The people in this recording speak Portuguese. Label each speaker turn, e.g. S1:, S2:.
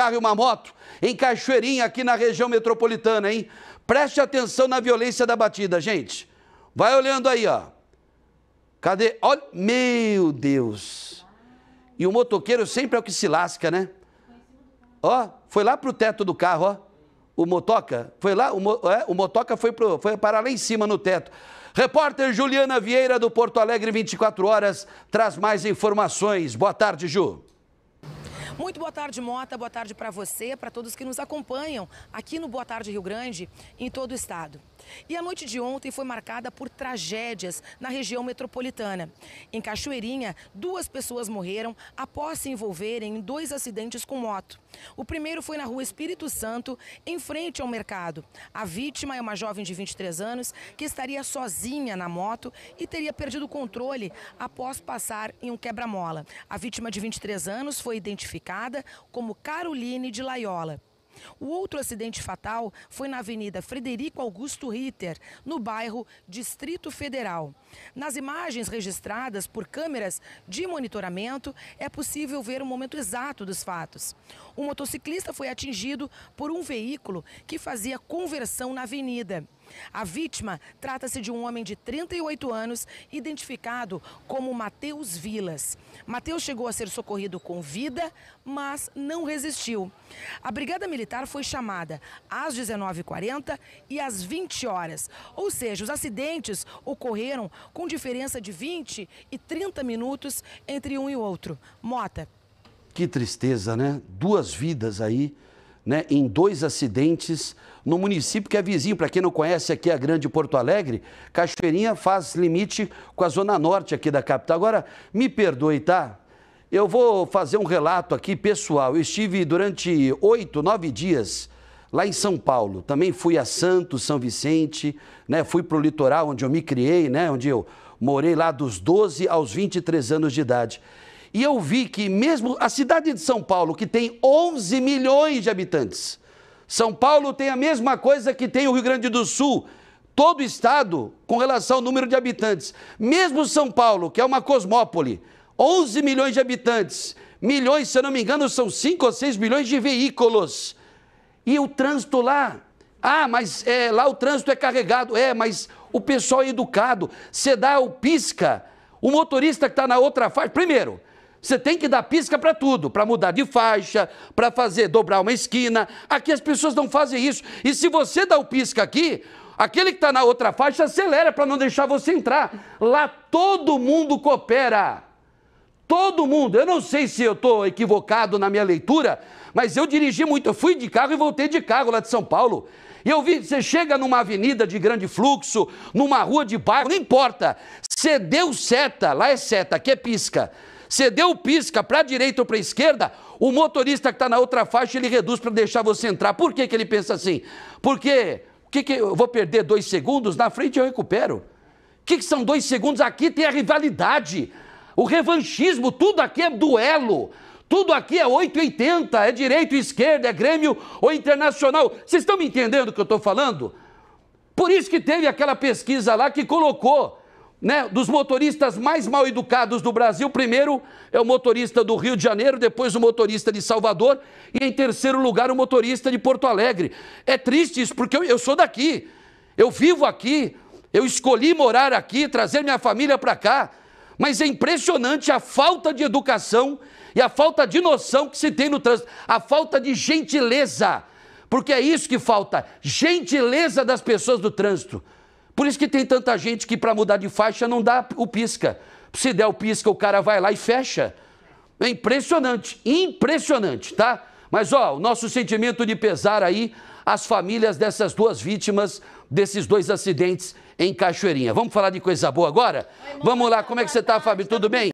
S1: carro e uma moto, em Cachoeirinha, aqui na região metropolitana, hein? Preste atenção na violência da batida, gente. Vai olhando aí, ó. Cadê? Olha, meu Deus. E o motoqueiro sempre é o que se lasca, né? Ó, foi lá pro teto do carro, ó. O motoca foi lá, o, é, o motoca foi, pro... foi para lá em cima no teto. Repórter Juliana Vieira do Porto Alegre 24 horas traz mais informações. Boa tarde, Ju.
S2: Muito boa tarde, Mota. Boa tarde para você, para todos que nos acompanham aqui no Boa Tarde Rio Grande, em todo o estado. E a noite de ontem foi marcada por tragédias na região metropolitana. Em Cachoeirinha, duas pessoas morreram após se envolverem em dois acidentes com moto. O primeiro foi na rua Espírito Santo, em frente ao mercado. A vítima é uma jovem de 23 anos que estaria sozinha na moto e teria perdido o controle após passar em um quebra-mola. A vítima de 23 anos foi identificada como Caroline de Laiola. O outro acidente fatal foi na Avenida Frederico Augusto Ritter, no bairro Distrito Federal. Nas imagens registradas por câmeras de monitoramento, é possível ver o momento exato dos fatos. O motociclista foi atingido por um veículo que fazia conversão na avenida. A vítima trata-se de um homem de 38 anos, identificado como Matheus Vilas. Matheus chegou a ser socorrido com vida, mas não resistiu. A Brigada Militar foi chamada às 19h40 e às 20 horas, ou seja, os acidentes ocorreram com diferença de 20 e 30 minutos entre um e outro. Mota.
S1: Que tristeza, né? Duas vidas aí né, em dois acidentes no município que é vizinho. Para quem não conhece aqui é a Grande Porto Alegre, Cachoeirinha faz limite com a zona norte aqui da capital. Agora, me perdoe, tá? Eu vou fazer um relato aqui pessoal. Eu estive durante oito, nove dias lá em São Paulo. Também fui a Santos, São Vicente, né? fui para o litoral onde eu me criei, né? onde eu morei lá dos 12 aos 23 anos de idade. E eu vi que mesmo a cidade de São Paulo, que tem 11 milhões de habitantes, São Paulo tem a mesma coisa que tem o Rio Grande do Sul, todo o estado, com relação ao número de habitantes. Mesmo São Paulo, que é uma cosmópole, 11 milhões de habitantes, milhões, se eu não me engano, são 5 ou 6 milhões de veículos. E o trânsito lá, ah, mas é, lá o trânsito é carregado. É, mas o pessoal é educado. Você dá o pisca, o motorista que está na outra faixa. Primeiro, você tem que dar pisca para tudo, para mudar de faixa, para fazer dobrar uma esquina. Aqui as pessoas não fazem isso. E se você dá o pisca aqui, aquele que está na outra faixa acelera para não deixar você entrar. Lá todo mundo coopera. Todo mundo. Eu não sei se eu estou equivocado na minha leitura, mas eu dirigi muito. Eu fui de carro e voltei de carro lá de São Paulo. E eu vi, você chega numa avenida de grande fluxo, numa rua de bairro, não importa. Cedeu seta, lá é seta, aqui é pisca. Cedeu pisca para a direita ou para a esquerda, o motorista que está na outra faixa ele reduz para deixar você entrar. Por que, que ele pensa assim? Porque que, que eu vou perder dois segundos? Na frente eu recupero. O que, que são dois segundos? Aqui tem a rivalidade, o revanchismo, tudo aqui é duelo. Tudo aqui é 880, é direito e esquerda, é Grêmio ou Internacional. Vocês estão me entendendo o que eu estou falando? Por isso que teve aquela pesquisa lá que colocou né, dos motoristas mais mal educados do Brasil, primeiro é o motorista do Rio de Janeiro, depois o motorista de Salvador e em terceiro lugar o motorista de Porto Alegre. É triste isso, porque eu, eu sou daqui, eu vivo aqui, eu escolhi morar aqui, trazer minha família para cá, mas é impressionante a falta de educação e a falta de noção que se tem no trânsito, a falta de gentileza, porque é isso que falta gentileza das pessoas do trânsito. Por isso que tem tanta gente que para mudar de faixa não dá o pisca. Se der o pisca, o cara vai lá e fecha. É impressionante, impressionante, tá? Mas ó, o nosso sentimento de pesar aí as famílias dessas duas vítimas desses dois acidentes em Cachoeirinha. Vamos falar de coisa boa agora? Oi, Vamos lá, como é que você tá, Fábio? Tá tudo bem?